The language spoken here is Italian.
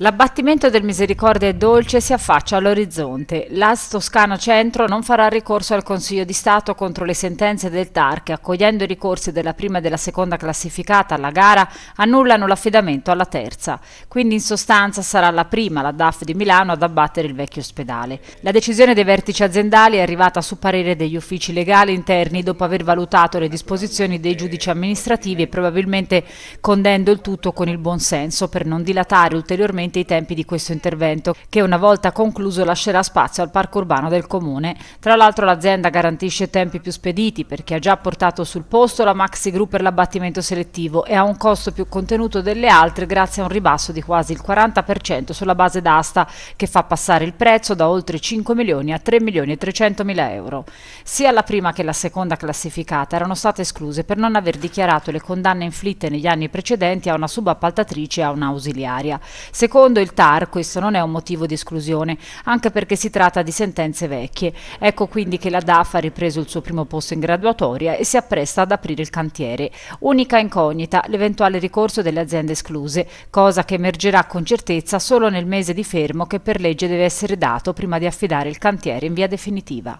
L'abbattimento del Misericordia e Dolce si affaccia all'orizzonte. L'AS Toscana Centro non farà ricorso al Consiglio di Stato contro le sentenze del TAR che, accogliendo i ricorsi della prima e della seconda classificata alla gara, annullano l'affidamento alla terza. Quindi in sostanza sarà la prima, la DAF di Milano, ad abbattere il vecchio ospedale. La decisione dei vertici aziendali è arrivata su parere degli uffici legali interni dopo aver valutato le disposizioni dei giudici amministrativi e probabilmente condendo il tutto con il buon senso per non dilatare ulteriormente velocemente i tempi di questo intervento, che una volta concluso lascerà spazio al parco urbano del comune. Tra l'altro l'azienda garantisce tempi più spediti perché ha già portato sul posto la Maxi Group per l'abbattimento selettivo e ha un costo più contenuto delle altre grazie a un ribasso di quasi il 40% sulla base d'asta che fa passare il prezzo da oltre 5 milioni a 3 milioni e 300 mila euro. Sia la prima che la seconda classificata erano state escluse per non aver dichiarato le condanne inflitte negli anni precedenti a una subappaltatrice e a un'ausiliaria. Secondo Secondo il TAR questo non è un motivo di esclusione, anche perché si tratta di sentenze vecchie. Ecco quindi che la DAF ha ripreso il suo primo posto in graduatoria e si appresta ad aprire il cantiere. Unica incognita l'eventuale ricorso delle aziende escluse, cosa che emergerà con certezza solo nel mese di fermo che per legge deve essere dato prima di affidare il cantiere in via definitiva.